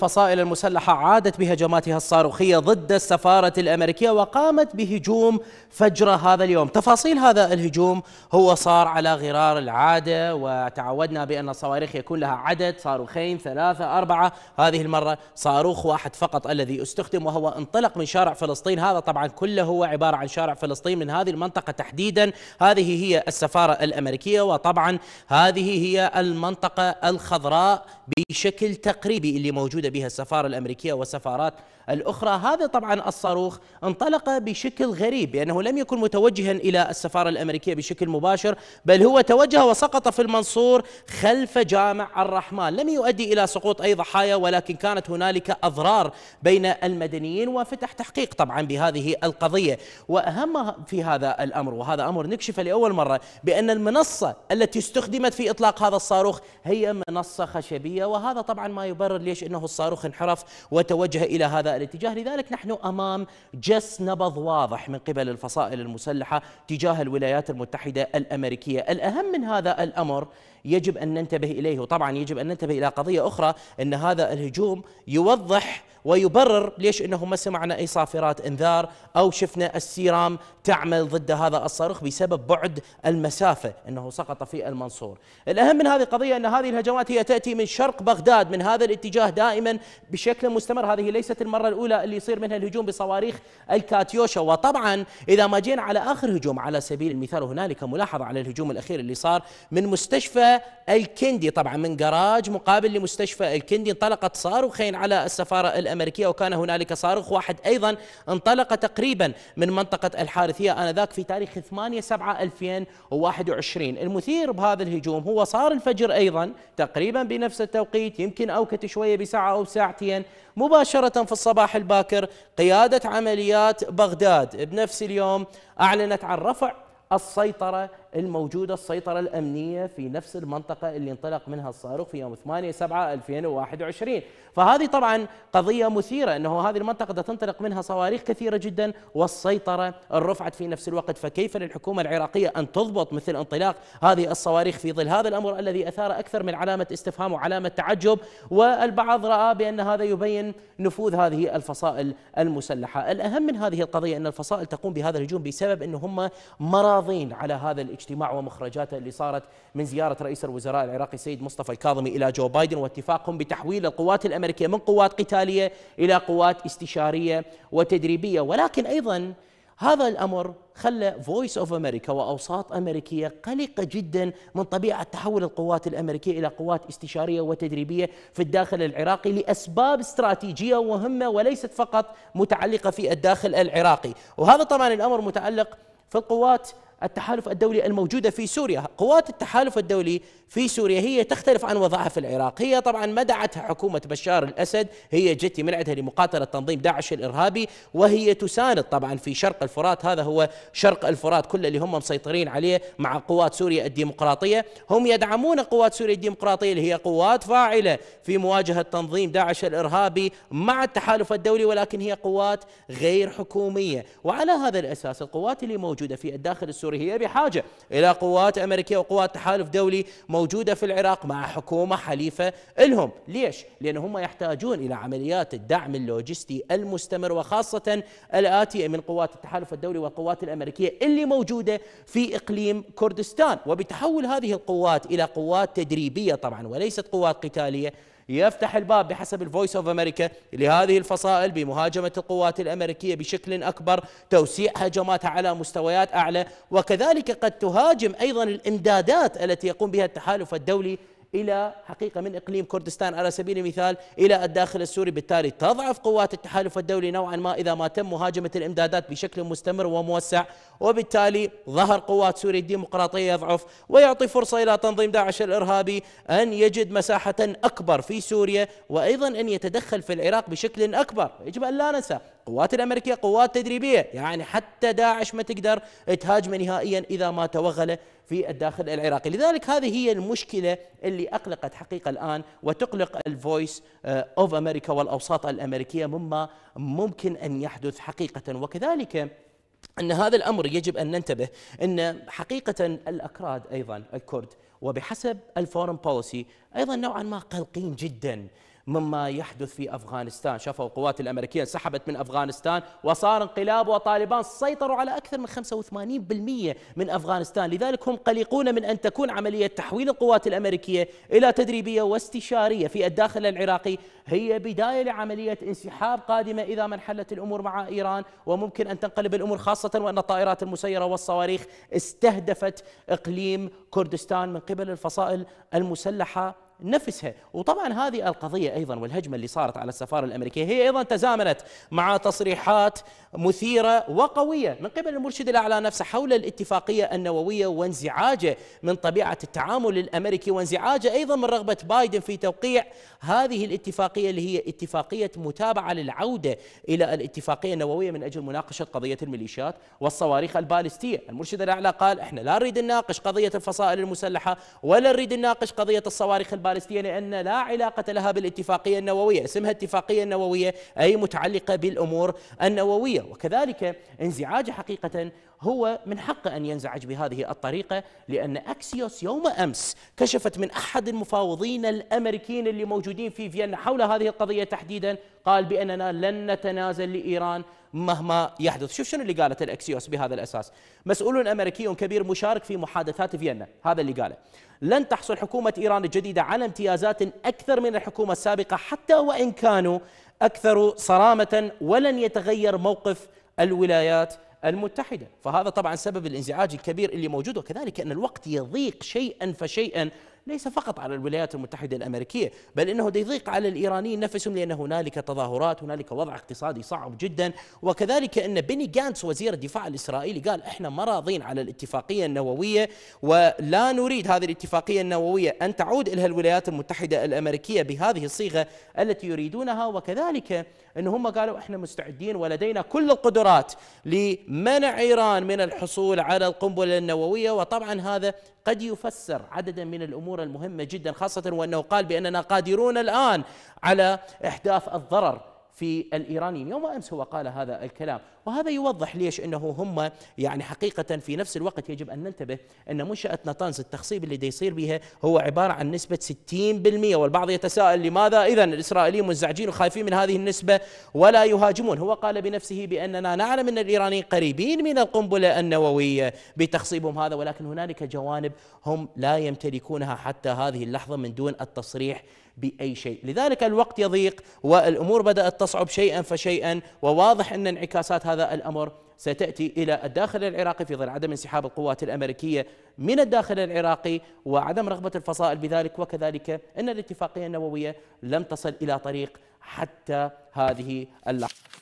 فصائل المسلحة عادت بهجماتها الصاروخية ضد السفارة الأمريكية وقامت بهجوم فجر هذا اليوم تفاصيل هذا الهجوم هو صار على غرار العادة وتعودنا بأن الصواريخ يكون لها عدد صاروخين ثلاثة أربعة هذه المرة صاروخ واحد فقط الذي استخدم وهو انطلق من شارع فلسطين هذا طبعا كله هو عبارة عن شارع فلسطين من هذه المنطقة تحديدا هذه هي السفارة الأمريكية وطبعا هذه هي المنطقة الخضراء بشكل تقريبي اللي موجودة بها السفارة الأمريكية والسفارات الأخرى هذا طبعا الصاروخ انطلق بشكل غريب لأنه لم يكن متوجها إلى السفارة الأمريكية بشكل مباشر بل هو توجه وسقط في المنصور خلف جامع الرحمن لم يؤدي إلى سقوط أي ضحايا ولكن كانت هنالك أضرار بين المدنيين وفتح تحقيق طبعا بهذه القضية وأهم في هذا الأمر وهذا أمر نكشف لأول مرة بأن المنصة التي استخدمت في إطلاق هذا الصاروخ هي منصة خشبية وهذا طبعا ما يبرر ليش أنه الصاروخ الصاروخ انحرف وتوجه إلى هذا الاتجاه لذلك نحن أمام جس نبض واضح من قبل الفصائل المسلحة تجاه الولايات المتحدة الأمريكية الأهم من هذا الأمر يجب أن ننتبه إليه وطبعا يجب أن ننتبه إلى قضية أخرى أن هذا الهجوم يوضح ويبرر ليش انه ما سمعنا اي صافرات انذار او شفنا السيرام تعمل ضد هذا الصاروخ بسبب بعد المسافه انه سقط في المنصور. الاهم من هذه القضيه ان هذه الهجمات هي تاتي من شرق بغداد من هذا الاتجاه دائما بشكل مستمر، هذه ليست المره الاولى اللي يصير منها الهجوم بصواريخ الكاتيوشا وطبعا اذا ما جينا على اخر هجوم على سبيل المثال هنالك ملاحظه على الهجوم الاخير اللي صار من مستشفى الكندي طبعا من جراج مقابل لمستشفى الكندي انطلقت صاروخين على السفاره الأمريكية وكان هنالك صاروخ واحد أيضا انطلق تقريبا من منطقة الحارثية آنذاك في تاريخ 8 7 2021 المثير بهذا الهجوم هو صار الفجر أيضا تقريبا بنفس التوقيت يمكن أوكت شوية بساعة أو ساعتين مباشرة في الصباح الباكر قيادة عمليات بغداد بنفس اليوم أعلنت عن رفع السيطرة الموجودة السيطرة الأمنية في نفس المنطقة اللي انطلق منها الصاروخ في يوم 8 7 2021 فهذه طبعا قضية مثيرة أنه هذه المنطقة تنطلق منها صواريخ كثيرة جدا والسيطرة الرفعت في نفس الوقت فكيف للحكومة العراقية أن تضبط مثل انطلاق هذه الصواريخ في ظل هذا الأمر الذي أثار أكثر من علامة استفهام وعلامة تعجب والبعض رأى بأن هذا يبين نفوذ هذه الفصائل المسلحة الأهم من هذه القضية أن الفصائل تقوم بهذا الهجوم بسبب أنهم مراضين على هذا الإجتماع الاجتماع ومخرجاته اللي صارت من زيارة رئيس الوزراء العراقي السيد مصطفى الكاظمي إلى جو بايدن واتفاقهم بتحويل القوات الأمريكية من قوات قتالية إلى قوات استشارية وتدريبية ولكن أيضا هذا الأمر خلى فويس أوف أمريكا وأوساط أمريكية قلقة جدا من طبيعة تحول القوات الأمريكية إلى قوات استشارية وتدريبية في الداخل العراقي لأسباب استراتيجية ومهمة وليست فقط متعلقة في الداخل العراقي وهذا طبعا الأمر متعلق في القوات التحالف الدولي الموجودة في سوريا قوات التحالف الدولي في سوريا هي تختلف عن وضعها في العراق هي طبعا مدعتها حكومة بشار الأسد هي جت منعتها لمقاتلة تنظيم داعش الإرهابي وهي تساند طبعا في شرق الفرات هذا هو شرق الفرات كله اللي هم مسيطرين عليه مع قوات سوريا الديمقراطية هم يدعمون قوات سوريا الديمقراطية اللي هي قوات فاعلة في مواجهة تنظيم داعش الإرهابي مع التحالف الدولي ولكن هي قوات غير حكومية وعلى هذا الأساس القوات اللي موجودة في الداخل السوري سوري هي بحاجة إلى قوات أمريكية وقوات تحالف دولي موجودة في العراق مع حكومة حليفة لهم ليش؟ لأن هم يحتاجون إلى عمليات الدعم اللوجستي المستمر وخاصة الآتية من قوات التحالف الدولي والقوات الأمريكية اللي موجودة في إقليم كردستان وبتحول هذه القوات إلى قوات تدريبية طبعا وليست قوات قتالية يفتح الباب بحسب الفويس اوف امريكا لهذه الفصائل بمهاجمه القوات الامريكيه بشكل اكبر، توسيع هجماتها على مستويات اعلى، وكذلك قد تهاجم ايضا الامدادات التي يقوم بها التحالف الدولي الى حقيقه من اقليم كردستان على سبيل المثال الى الداخل السوري بالتالي تضعف قوات التحالف الدولي نوعا ما اذا ما تم مهاجمه الامدادات بشكل مستمر وموسع وبالتالي ظهر قوات سوريا الديمقراطيه يضعف ويعطي فرصه الى تنظيم داعش الارهابي ان يجد مساحه اكبر في سوريا وايضا ان يتدخل في العراق بشكل اكبر يجب ان لا ننسى القوات الأمريكية قوات تدريبية يعني حتى داعش ما تقدر تهاجمه نهائيا إذا ما توغل في الداخل العراقي لذلك هذه هي المشكلة اللي أقلقت حقيقة الآن وتقلق الفويس أوف أمريكا والأوساط الأمريكية مما ممكن أن يحدث حقيقة وكذلك أن هذا الأمر يجب أن ننتبه أن حقيقة الأكراد أيضا الكرد وبحسب الفورم بوليسي أيضا نوعا ما قلقين جداً مما يحدث في أفغانستان شافوا القوات الأمريكية انسحبت من أفغانستان وصار انقلاب وطالبان سيطروا على أكثر من 85% من أفغانستان لذلك هم قلقون من أن تكون عملية تحويل القوات الأمريكية إلى تدريبية واستشارية في الداخل العراقي هي بداية لعملية انسحاب قادمة إذا ما انحلت الأمور مع إيران وممكن أن تنقلب الأمور خاصة وأن الطائرات المسيرة والصواريخ استهدفت إقليم كردستان من قبل الفصائل المسلحة نفسها وطبعا هذه القضية أيضا والهجمة اللي صارت على السفارة الأمريكية هي أيضا تزامنت مع تصريحات مثيرة وقوية من قبل المرشد الأعلى نفسه حول الاتفاقية النووية وانزعاجه من طبيعة التعامل الأمريكي وانزعاجه أيضا من رغبة بايدن في توقيع هذه الاتفاقية اللي هي اتفاقية متابعة للعودة إلى الاتفاقية النووية من أجل مناقشة قضية الميليشيات والصواريخ البالستية المرشد الأعلى قال احنا لا نريد نناقش قضية الفصائل المسلحة ولا نريد نناقش قضية الصواريخ البالستية الفلسطينية لأن لا علاقة لها بالاتفاقية النووية اسمها اتفاقية نووية أي متعلقة بالأمور النووية وكذلك انزعاج حقيقة هو من حقه أن ينزعج بهذه الطريقة لأن أكسيوس يوم أمس كشفت من أحد المفاوضين الأمريكيين اللي موجودين في فيينا حول هذه القضية تحديدا قال بأننا لن نتنازل لإيران مهما يحدث شوف شنو اللي قالت الأكسيوس بهذا الأساس مسؤول أمريكي كبير مشارك في محادثات فيينا هذا اللي قاله لن تحصل حكومة إيران الجديدة على امتيازات أكثر من الحكومة السابقة حتى وإن كانوا أكثر صرامة ولن يتغير موقف الولايات المتحدة فهذا طبعا سبب الانزعاج الكبير اللي موجود وكذلك أن الوقت يضيق شيئا فشيئا ليس فقط على الولايات المتحدة الأمريكية بل إنه يضيق على الإيرانيين نفسهم لأن هنالك تظاهرات هنالك وضع اقتصادي صعب جدا وكذلك أن بني جانس وزير الدفاع الإسرائيلي قال إحنا ما راضين على الاتفاقية النووية ولا نريد هذه الاتفاقية النووية أن تعود إلى الولايات المتحدة الأمريكية بهذه الصيغة التي يريدونها وكذلك أن هم قالوا إحنا مستعدين ولدينا كل القدرات لمنع إيران من الحصول على القنبلة النووية وطبعا هذا قد يفسر عددا من الامور المهمه جدا خاصه وانه قال باننا قادرون الان على احداث الضرر في الايرانيين، يوم امس هو قال هذا الكلام، وهذا يوضح ليش انه هم يعني حقيقه في نفس الوقت يجب ان ننتبه ان منشاه نطنز التخصيب اللي يصير بها هو عباره عن نسبه 60% والبعض يتساءل لماذا اذا الاسرائيليين منزعجين وخايفين من هذه النسبه ولا يهاجمون، هو قال بنفسه باننا نعلم ان الايرانيين قريبين من القنبله النوويه بتخصيبهم هذا ولكن هنالك جوانب هم لا يمتلكونها حتى هذه اللحظه من دون التصريح باي شيء، لذلك الوقت يضيق والامور بدات تصعب شيئا فشيئا وواضح ان انعكاسات هذا الامر ستاتي الى الداخل العراقي في ظل عدم انسحاب القوات الامريكيه من الداخل العراقي وعدم رغبه الفصائل بذلك وكذلك ان الاتفاقيه النوويه لم تصل الى طريق حتى هذه اللحظه